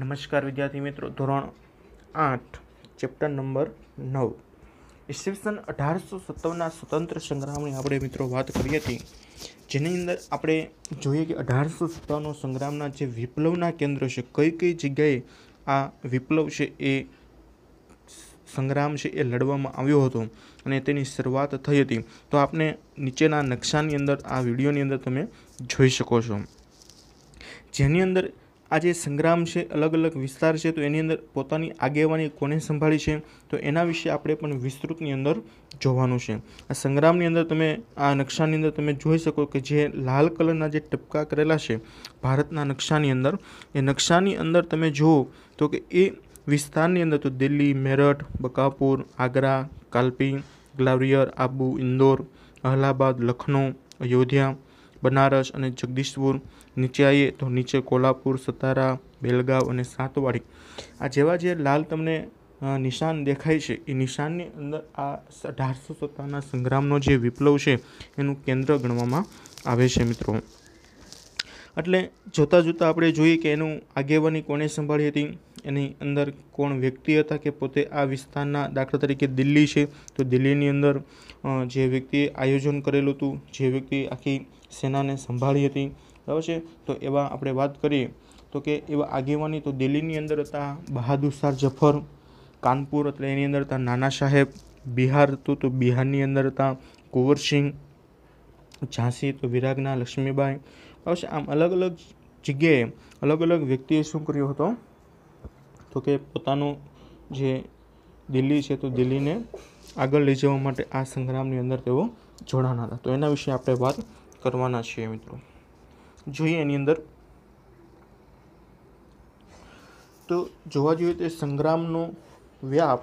નમસ્કાર વિદ્યાર્થી મિત્રો ધોરણ આઠ ચેપ્ટર નંબર નવ ઈસવીસન અઢારસો સત્તાવનના સ્વતંત્ર સંગ્રામની આપણે મિત્રો વાત કરી હતી જેની અંદર આપણે જોઈએ કે અઢારસો સત્તાવનનો સંગ્રામના જે વિપ્લવના કેન્દ્ર છે કઈ કઈ જગ્યાએ આ વિપ્લવ છે એ સંગ્રામ છે એ લડવામાં આવ્યો હતો અને તેની શરૂઆત થઈ હતી તો આપને નીચેના નકશાની અંદર આ વિડીયોની અંદર તમે જોઈ શકો છો જેની અંદર આ જે સંગ્રામ છે અલગ અલગ વિસ્તાર છે તો એની અંદર પોતાની આગેવાની કોને સંભાળી છે તો એના વિશે આપણે પણ વિસ્તૃતની અંદર જોવાનું છે આ સંગ્રામની અંદર તમે આ નકશાની અંદર તમે જોઈ શકો કે જે લાલ કલરના જે ટપકા કરેલા છે ભારતના નકશાની અંદર એ નકશાની અંદર તમે જુઓ તો કે એ વિસ્તારની અંદર તો દિલ્હી મેરઠ બકાપુર આગ્રા કાલ્પી ગ્લાવિયર આબુ ઇન્દોર અલ્હાબાદ લખનૌ અયોધ્યા બનારસ અને જગદીશપુર નીચે આવીએ તો નીચે કોલ્હાપુર સતારા બેલગાવ અને સાતવાડી આ જેવા જે લાલ તમને નિશાન દેખાય છે એ નિશાનની અંદર આ અઢારસો સત્તાના સંગ્રામનો જે વિપ્લવ છે એનું કેન્દ્ર ગણવામાં આવે છે મિત્રો એટલે જોતાં જોતાં આપણે જોઈએ કે એનું આગેવાની કોણે સંભાળી હતી એની અંદર કોણ વ્યક્તિ હતા કે પોતે આ વિસ્તારના દાખલા તરીકે દિલ્હી છે તો દિલ્હીની અંદર જે વ્યક્તિએ આયોજન કરેલું હતું જે વ્યક્તિ આખી સેનાને સંભાળી હતી બરાબર છે તો એવા આપણે વાત કરીએ તો કે એવા આગેવાની તો દિલ્હીની અંદર હતા બહાદુર શાહ જફર કાનપુર એટલે એની અંદર હતા નાના સાહેબ બિહાર હતું તો બિહારની અંદર હતા કુંવરસિંહ ઝાંસી તો વિરાગના લક્ષ્મીબાઈ બરાબર આમ અલગ અલગ જગ્યાએ અલગ અલગ વ્યક્તિએ શું કર્યો હતો તો કે પોતાનું જે દિલ્હી છે તો દિલ્હીને આગળ લઈ જવા માટે આ સંગ્રામની અંદર તેઓ જોડાના હતા તો એના વિશે આપણે વાત કરવાના છીએ મિત્રો જોઈએ એની અંદર તો જોવા જોઈએ તો સંગ્રામનો વ્યાપ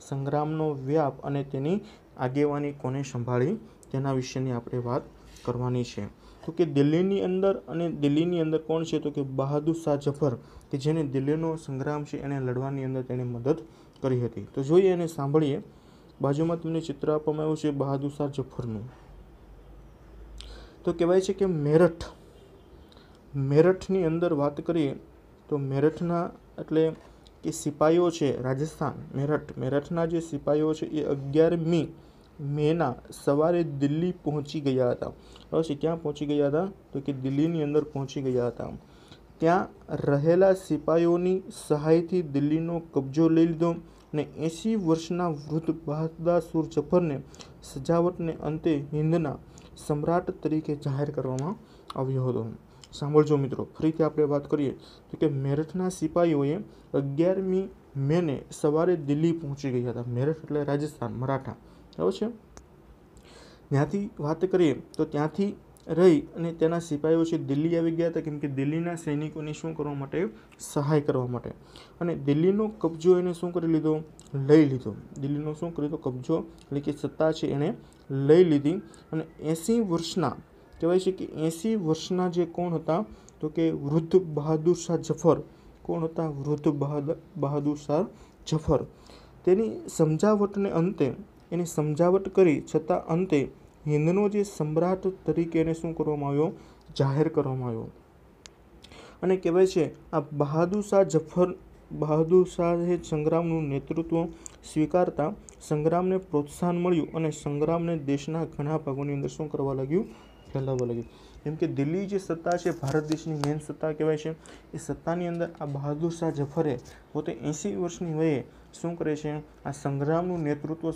સંગ્રામનો વ્યાપ અને તેની આગેવાની કોને સંભાળી તેના વિશેની આપણે વાત કરવાની છે તો કે દિલ્હીની અંદર અને દિલ્હીની અંદર કોણ છે તો કે બહાદુર શાહ જફર કે જેને દિલ્હીનો સંગ્રામ છે એને લડવાની અંદર તેણે મદદ કરી હતી તો જોઈએ અને સાંભળીએ બાજુમાં તમને ચિત્ર આપવામાં આવ્યું છે બહાદુર શાહ જફરનું તો કહેવાય છે કે મેરઠ મેરઠની અંદર વાત કરીએ તો મેરઠના એટલે કે સિપાહીઓ છે રાજસ્થાન મેરઠ મેરઠના જે સિપાહીઓ છે એ અગિયારમી મેના સવારે દિલ્હી પહોંચી ગયા હતા પછી છે ક્યાં પહોંચી ગયા હતા તો કે દિલ્હીની અંદર પહોંચી ગયા હતા ત્યાં રહેલા સિપાહીઓની સહાયથી દિલ્હીનો કબજો લઈ લીધો ને એંસી વર્ષના વૃદ્ધ બહાદાસુર જફરને સજાવટને અંતે હિન્દના સમ્રાટ તરીકે જાહેર કરવામાં આવ્યો હતો સાંભળજો મિત્રો ફરીથી આપણે વાત કરીએ તો કે મેરઠના સિપાહીઓએ અગિયારમી મેને સવારે દિલ્હી પહોંચી ગયા હતા મેરઠ એટલે રાજસ્થાન મરાઠા બરાબર છે ત્યાંથી વાત કરીએ તો ત્યાંથી રહી અને તેના સિપાહીઓ છે દિલ્હી આવી ગયા હતા કેમકે દિલ્હીના સૈનિકોને શું કરવા માટે સહાય કરવા માટે અને દિલ્હીનો કબજો એને શું કરી લીધો લઈ લીધો દિલ્હીનો શું કરી લીધો કબજો એટલે કે સત્તા છે એણે લઈ લીધી અને એંસી વર્ષના કહેવાય છે કે એંસી વર્ષના જે કોણ હતા તો કે વૃદ્ધ બહાદુર શાહ જફર કોણ હતા વૃદ્ધ બહાદુર શાહ જફર તેની સમજાવટને અંતે એની સમજાવટ કરી છતાં અંતે હિંદનો જે સમ્રાટ તરીકે એને શું કરવામાં આવ્યો જાહેર કરવામાં આવ્યો અને કહેવાય છે આ બહાદુર શાહ જફર બહાદુર શાહે સંગ્રામનું નેતૃત્વ સ્વીકારતા સંગ્રામને પ્રોત્સાહન મળ્યું અને સંગ્રામને દેશના ઘણા ભાગોની અંદર શું કરવા લાગ્યું ફેલાવવા લાગ્યું જેમ કે દિલ્હી જે સત્તા છે ભારત દેશની મેન સત્તા કહેવાય છે એ સત્તાની અંદર આ બહાદુર શાહ જફરે પોતે એંસી વર્ષની વયે શું કરે છે આ સંગ્રામનું નેતૃત્વ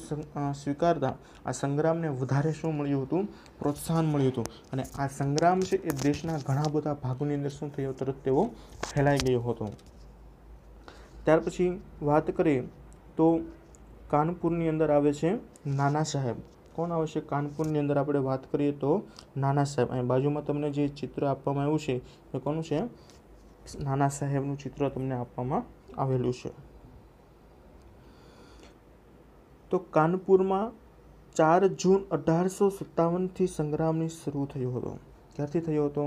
સ્વીકારતા આ સંગ્રામને વધારે શું મળ્યું હતું પ્રોત્સાહન મળ્યું હતું અને આ સંગ્રામ છે એ દેશના ઘણા બધા ભાગોની અંદર શું થયો તરત તેઓ ફેલાઈ ગયો હતો ત્યાર પછી વાત કરીએ તો કાનપુરની અંદર આવે છે નાના સાહેબ કોણ આવે છે કાનપુરની અંદર આપણે વાત કરીએ તો નાના સાહેબ અહીં બાજુમાં તમને જે ચિત્ર આપવામાં આવ્યું છે એ કોનું છે નાના સાહેબનું ચિત્ર તમને આપવામાં આવેલું છે તો કાનપુરમાં ચાર જૂન અઢારસો સત્તાવનથી સંગ્રામની શરૂ થયો હતો ક્યારથી થયો હતો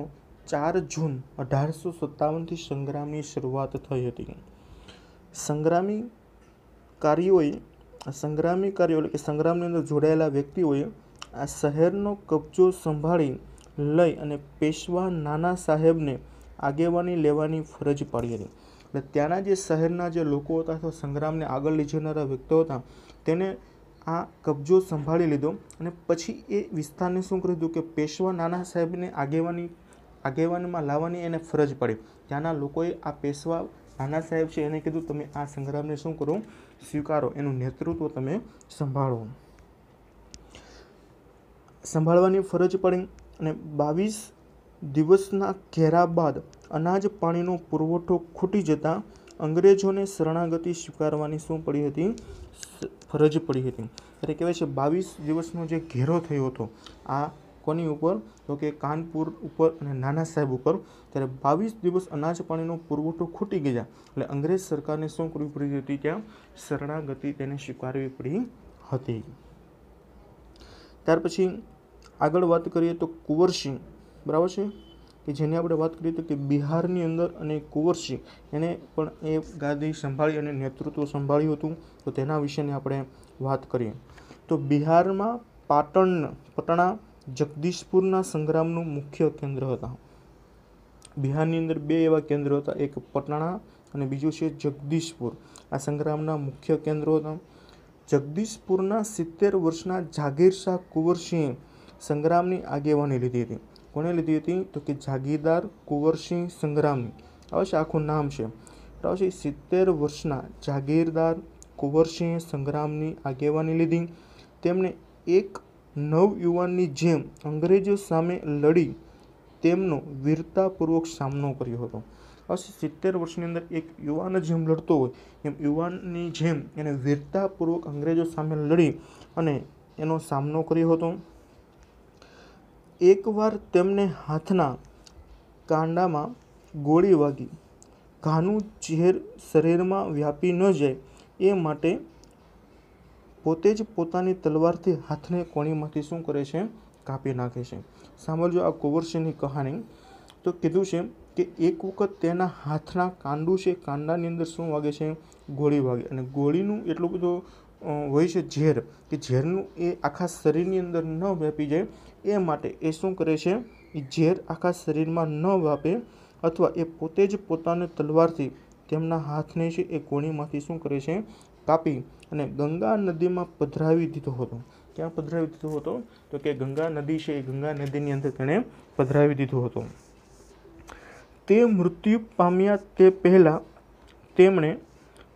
ચાર જૂન અઢારસો સત્તાવનથી સંગ્રામની શરૂઆત થઈ હતી સંગ્રામી કાર્યોએ આ સંગ્રામી કાર્યો એટલે કે સંગ્રામની અંદર જોડાયેલા વ્યક્તિઓએ આ શહેરનો કબજો સંભાળી લઈ અને પેશવા નાના સાહેબને આગેવાની લેવાની ફરજ પાડી હતી એટલે ત્યાંના જે શહેરના જે લોકો હતા અથવા સંગ્રામને આગળ લઈ જનારા વ્યક્તિઓ હતા તેને આ કબજો સંભાળી લીધો અને પછી એ વિસ્તારને શું કરી દીધું કે પેશવા નાના સાહેબને આગેવાની આગેવાનીમાં લાવવાની એને ફરજ પડી ત્યાંના લોકોએ આ પેશવા નાના સાહેબ છે એને કીધું તમે આ સંગ્રામને શું કરો સ્વીકારો એનું નેતૃત્વ તમે સંભાળો સંભાળવાની ફરજ પડી અને બાવીસ દિવસના ઘેરા બાદ અનાજ પાણીનો પુરવઠો ખૂટી જતાં અંગ્રેજોને શરણાગતિ સ્વીકારવાની શું પડી હતી ફરજ પડી હતી ત્યારે કહેવાય છે બાવીસ દિવસનો જે ઘેરો થયો હતો આ કોની ઉપર તો કે કાનપુર ઉપર અને નાના સાહેબ ઉપર ત્યારે બાવીસ દિવસ અનાજ પાણીનો પુરવઠો ખૂટી ગયા એટલે અંગ્રેજ સરકારને શું કરવી પડી હતી ત્યાં શરણાગતિ તેને સ્વીકારવી પડી હતી ત્યાર પછી આગળ વાત કરીએ તો કુંવરસિંહ બરાબર છે કે જેની આપણે વાત કરીએ તો કે બિહારની અંદર અને કુંવરસિંહ એને પણ એ ગાદી સંભાળી અને નેતૃત્વ સંભાળ્યું હતું તો તેના વિશેની આપણે વાત કરીએ તો બિહારમાં પાટણ પટણા જગદીશપુરના સંગ્રામનું મુખ્ય કેન્દ્ર હતા બિહારની અંદર બે એવા કેન્દ્રો હતા એક પટણા અને બીજું છે જગદીશપુર આ સંગ્રામના મુખ્ય કેન્દ્રો હતા જગદીશપુરના સિત્તેર વર્ષના જાગીર શાહ કુંવરસિંહે સંગ્રામની આગેવાની લીધી હતી કોણે લીધી હતી તો કે જાગીરદાર કુંવરસિંહ સંગ્રામની આવશે આખું નામ છે આવશે સિત્તેર વર્ષના જાગીરદાર કુંવરસિંહે સંગ્રામની આગેવાની લીધી તેમણે એક નવયુવાનની જેમ અંગ્રેજો સામે લડી તેમનો વીરતાપૂર્વક સામનો કર્યો હતો અસી સિત્તેર વર્ષની અંદર એક યુવાન જેમ લડતો હોય એમ યુવાનની જેમ એને વીરતાપૂર્વક અંગ્રેજો સામે લડી અને એનો સામનો કર્યો હતો એકવાર તેમને હાથના કાંડામાં ગોળી વાગી ઘાનું ચહેર શરીરમાં વ્યાપી ન જાય એ માટે પોતે જ પોતાની તલવારથી હાથને કોણીમાંથી શું કરે છે કાપી નાખે છે સાંભળજો આ કુંવરસિંહની કહાની તો કીધું છે કે એક વખત તેના હાથના કાંડું છે કાંડાની અંદર શું વાગે છે ગોળી વાગે અને ગોળીનું એટલું બધું હોય છે ઝેર કે ઝેરનું એ આખા શરીરની અંદર ન વ્યાપી જાય એ માટે એ શું કરે છે એ ઝેર આખા શરીરમાં ન વ્યાપે અથવા એ પોતે જ પોતાને તલવારથી તેમના હાથને છે એ કોણીમાંથી શું કરે છે કાપી અને ગંગા નદીમાં પધરાવી દીધો હતો ક્યાં પધરાવી દીધો હતો તો કે ગંગા નદી છે એ ગંગા નદીની અંદર તેણે પધરાવી દીધો હતો તે મૃત્યુ પામ્યા તે પહેલાં તેમણે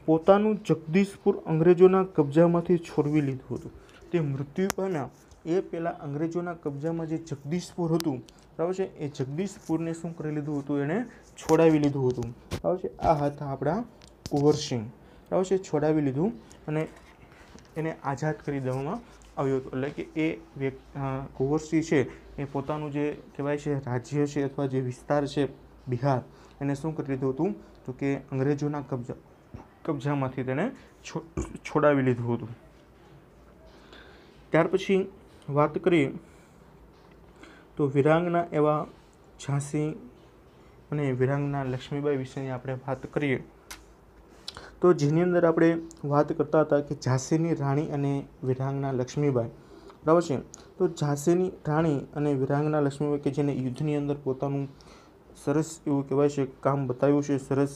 પોતાનું જગદીશપુર અંગ્રેજોના કબજામાંથી છોડવી લીધું હતું તે મૃત્યુ પામ્યા એ પહેલાં અંગ્રેજોના કબજામાં જે જગદીશપુર હતું બરાબર છે એ જગદીશપુરને શું કરી લીધું હતું એણે છોડાવી લીધું હતું બરાબર છે આ હતા આપણા કુંવરસિંહ બરાબર છોડાવી લીધું અને એને આઝાદ કરી દેવામાં આવ્યો હતો એટલે કે એ વ્યક્તિ છે એ પોતાનું જે કહેવાય છે રાજ્ય છે અથવા જે વિસ્તાર છે બિહાર એને શું કરી લીધું હતું તો કે અંગ્રેજોના કબજા કબજામાંથી તેણે છોડાવી લીધું હતું ત્યાર પછી વાત કરીએ તો વિરાંગના એવા ઝાંસી અને વિરાંગના લક્ષ્મીબાઈ વિશેની આપણે વાત કરીએ તો જેની અંદર આપણે વાત કરતા હતા કે ઝાંસીની રાણી અને વિરાંગના લક્ષ્મીબાઈ બરાબર છે તો ઝાંસીની રાણી અને વિરાંગના લક્ષ્મીબાઈ કે જેને યુદ્ધની અંદર પોતાનું સરસ એવું કહેવાય છે કામ બતાવ્યું છે સરસ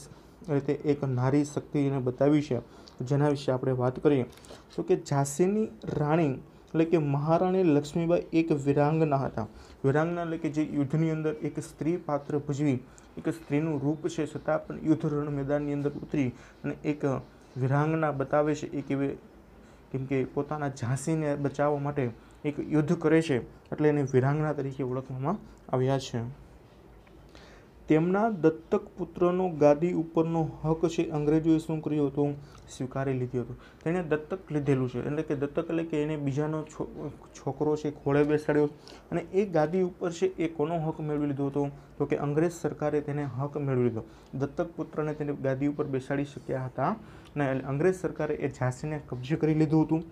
રીતે એક નારી શક્તિને બતાવી છે જેના વિશે આપણે વાત કરીએ તો કે ઝાંસીની રાણી એટલે કે મહારાણી લક્ષ્મીબાઈ એક વિરાંગના હતા વિરાંગના એટલે કે જે યુદ્ધની અંદર એક સ્ત્રી પાત્ર ભજવી એક સ્ત્રીનું રૂપ છે છતાં પણ યુદ્ધ રણ મેદાનની અંદર ઉતરી અને એક વિરાંગના બતાવે છે એ કેવી કેમ કે પોતાના ઝાંસીને બચાવવા માટે એક યુદ્ધ કરે છે એટલે એને વિરાંગના તરીકે ઓળખવામાં આવ્યા છે તેમના દત્તક પુત્રનો ગાદી ઉપરનો હક છે અંગ્રેજોએ શું કર્યું હતું સ્વીકારી લીધું હતું તેણે દત્તક લીધેલું છે એટલે કે દત્તક એટલે કે એને બીજાનો છોકરો છે ખોળે બેસાડ્યો અને એ ગાદી ઉપર છે એ કોનો હક મેળવી લીધો હતો તો કે અંગ્રેજ સરકારે તેને હક મેળવી લીધો દત્તક પુત્રને તેને ગાદી ઉપર બેસાડી શક્યા હતા ને એટલે અંગ્રેજ સરકારે એ ઝાંસીને કબજે કરી લીધું હતું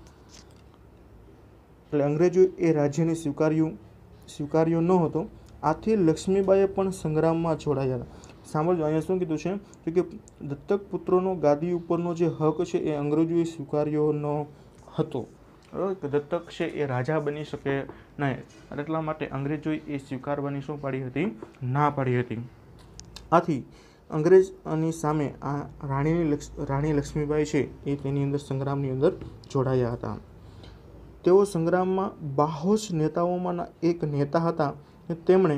એટલે અંગ્રેજોએ એ રાજ્યને સ્વીકાર્યું સ્વીકાર્યો ન હતો આથી લક્ષ્મીબાઈએ પણ સંગ્રામમાં જોડાયા સાંભળજો અહીંયા શું કીધું છે તો કે દત્તક પુત્રોનો ગાદી ઉપરનો જે હક છે એ અંગ્રેજોએ સ્વીકાર્યો ન હતો દત્તક છે એ રાજા બની શકે નહીં એટલા માટે અંગ્રેજોએ એ સ્વીકારવાની શું પાડી હતી ના પાડી હતી આથી અંગ્રેજની સામે આ રાણીની રાણી લક્ષ્મીબાઈ છે એ તેની અંદર સંગ્રામની અંદર જોડાયા હતા તેઓ સંગ્રામમાં બાહોશ નેતાઓમાંના એક નેતા હતા ને તેમણે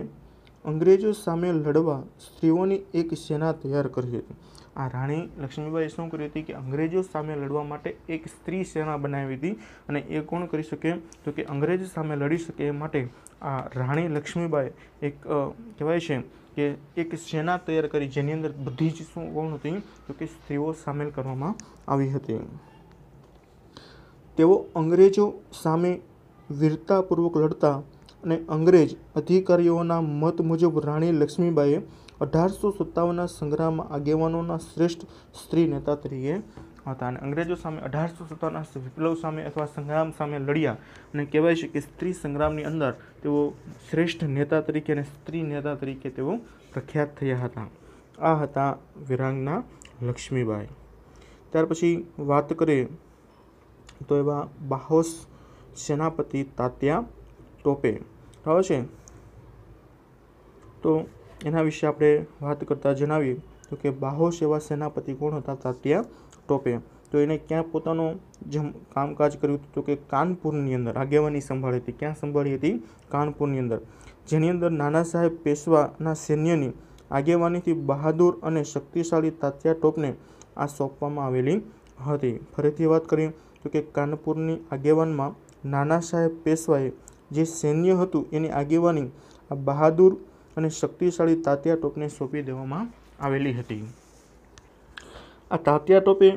અંગ્રેજો સામે લડવા સ્ત્રીઓની એક સેના તૈયાર કરી હતી આ રાણી લક્ષ્મીબાઈએ શું કર્યું હતી કે અંગ્રેજો સામે લડવા માટે એક સ્ત્રી સેના બનાવી હતી અને એ કોણ કરી શકે તો કે અંગ્રેજ સામે લડી શકે એ માટે આ રાણી લક્ષ્મીબાઈ એક કહેવાય છે કે એક સેના તૈયાર કરી જેની અંદર બધી જ શું કોણ હતી તો કે સ્ત્રીઓ સામેલ કરવામાં આવી હતી તેઓ અંગ્રેજો સામે વીરતાપૂર્વક લડતા અને અંગ્રેજ અધિકારીઓના મત મુજબ રાણી લક્ષ્મીબાઈએ અઢારસો સત્તાવનના સંગ્રામમાં આગેવાનોના શ્રેષ્ઠ સ્ત્રી નેતા તરીકે હતા અને અંગ્રેજો સામે અઢારસો સત્તાવનના વિપ્લવ સામે અથવા સંગ્રામ સામે લડ્યા અને કહેવાય છે કે સ્ત્રી સંગ્રામની અંદર તેઓ શ્રેષ્ઠ નેતા તરીકે અને સ્ત્રી નેતા તરીકે તેઓ પ્રખ્યાત થયા હતા આ હતા વિરાંગના લક્ષ્મીબાઈ ત્યાર પછી વાત કરીએ તો એવા બાહોસ સેનાપતિ તાત્યા ટોપે હવે છે તો એના વિશે આપણે વાત કરતાં જણાવીએ તો કે બાહો સેવા સેનાપતિ કોણ હતા તાત્યા ટોપે તો એને ક્યાં પોતાનું જમ કામકાજ કર્યું હતું તો કે કાનપુરની અંદર આગેવાની સંભાળી હતી ક્યાં સંભાળી હતી કાનપુરની અંદર જેની અંદર નાના સાહેબ પેશવાના સૈન્યની આગેવાનીથી બહાદુર અને શક્તિશાળી તાત્યા ટોપને આ સોંપવામાં આવેલી હતી ફરીથી વાત કરીએ તો કે કાનપુરની આગેવાનમાં નાના સાહેબ પેશવાએ જે સૈન્ય હતું એની આગેવાની આ બહાદુર અને શક્તિશાળી તાત્યા ટોપને સોંપી દેવામાં આવેલી હતી આ તાત્યા ટોપે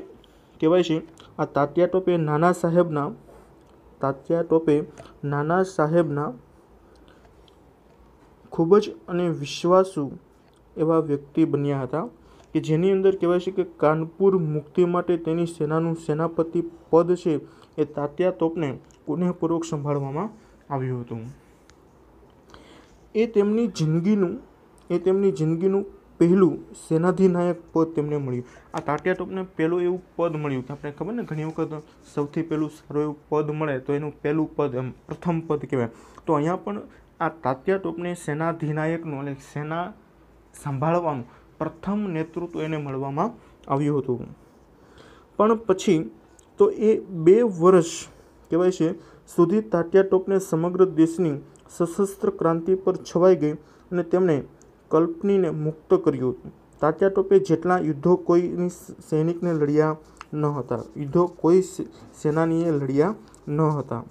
કહેવાય છે આ તાત્યા ટોપે નાના સાહેબના તાત્યા ટોપે નાના સાહેબના ખૂબ જ અને વિશ્વાસુ એવા વ્યક્તિ બન્યા હતા કે જેની અંદર કહેવાય છે કે કાનપુર મુક્તિ માટે તેની સેનાનું સેનાપતિ પદ છે એ તાત્યા તોપને પુનઃપૂર્વક સંભાળવામાં આવ્યું હતું એ તેમની જિંદગીનું એ તેમની જિંદગીનું પહેલું સેનાધિનાયક પદ તેમને મળ્યું આ તાટિયા ટોપને પહેલું એવું પદ મળ્યું કે આપણે ખબર ને ઘણી વખત સૌથી પહેલું સારું એવું પદ મળે તો એનું પહેલું પદ એમ પ્રથમ પદ કહેવાય તો અહીંયા પણ આ તાત્યા ટોપને સેનાધિનાયકનું એટલે સેના સંભાળવાનું પ્રથમ નેતૃત્વ એને મળવામાં આવ્યું હતું પણ પછી તો એ બે વર્ષ કહેવાય છે સુધી તાટિયા ટોપને સમગ્ર દેશની સશસ્ત્ર ક્રાંતિ પર છવાઈ ગઈ અને તેમણે કલ્પનીને મુક્ત કર્યું હતું તાટિયા ટોપે જેટલા યુદ્ધો કોઈની સૈનિકને લડ્યા ન હતા યુદ્ધો કોઈ સેનાનીએ લડ્યા ન હતા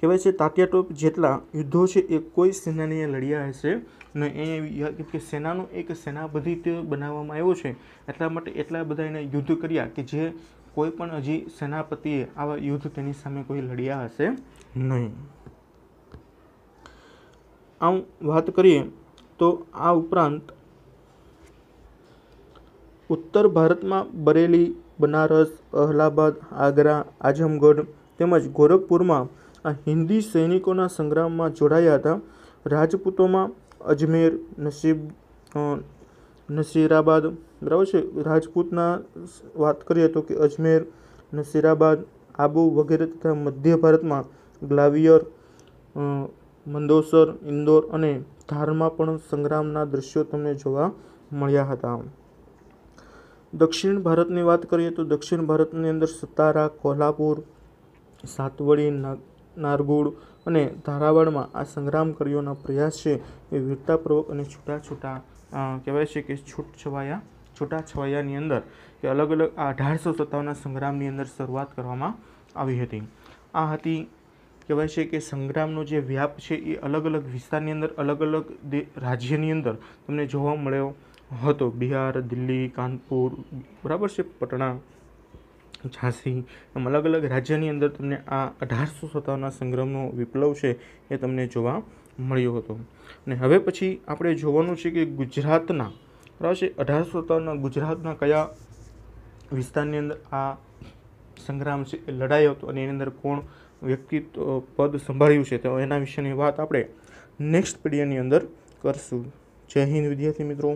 કહેવાય છે તાટિયા ટોપ જેટલા યુદ્ધો છે એ કોઈ સેનાનીએ લડ્યા હશે ને એ કે સેનાનો એક સેનાપતિ બનાવવામાં આવ્યો છે એટલા માટે એટલા બધા એને યુદ્ધ કર્યા કે જે કોઈ પણ હજી સેનાપતિએ આવા યુદ્ધ તેની સામે કોઈ લડ્યા હશે નહીં આમ વાત કરીએ તો આ ઉપરાંત ઉત્તર ભારતમાં બરેલી બનારસ અહલાબાદ આગ્રા આઝમગઢ તેમજ ગોરખપુરમાં આ હિન્દી સૈનિકોના સંગ્રામમાં જોડાયા હતા રાજપૂતોમાં અજમેર નસીબ નસીરાબાદ બરાબર છે રાજપૂતના વાત કરીએ તો કે અજમેર નસીરાબાદ આબુ વગેરે તથા મધ્ય ભારતમાં ગ્લાવિયર મંદોસર ઇન્દોર અને ધારમાં પણ સંગ્રામના દ્રશ્યો તમને જોવા મળ્યા હતા દક્ષિણ ભારતની વાત કરીએ તો દક્ષિણ ભારતની અંદર સતારા કોલ્હાપુર સાતવડી નારગુડ અને ધારાવાડમાં આ સંગ્રામ કર્યોના પ્રયાસ છે એ વીરતાપૂર્વક અને છૂટા છૂટા કહેવાય છે કે છૂટ છવાયા છૂટાછવાયાની અંદર કે અલગ અલગ આ અઢારસો સત્તાવનના સંગ્રામની અંદર શરૂઆત કરવામાં આવી હતી આ હતી કહેવાય છે કે સંગ્રામનો જે વ્યાપ છે એ અલગ અલગ વિસ્તારની અંદર અલગ અલગ રાજ્યની અંદર તમને જોવા મળ્યો હતો બિહાર દિલ્હી કાનપુર બરાબર છે પટણા ઝાંસી એમ અલગ અલગ રાજ્યની અંદર તમને આ અઢારસો સત્તાવનના સંગ્રામનો વિપ્લવ છે એ તમને જોવા મળ્યો હતો અને હવે પછી આપણે જોવાનું છે કે ગુજરાતના પ્રવાસી અઢારસો સત્તાવનના ગુજરાતના કયા વિસ્તારની અંદર આ સંગ્રામ છે એ લડાયો હતો અને એની અંદર કોણ વ્યક્તિત્વ પદ સંભાળ્યું છે તો એના વિશેની વાત આપણે નેક્સ્ટ પીડીયાની અંદર કરશું જય હિન્દ વિદ્યાર્થી મિત્રો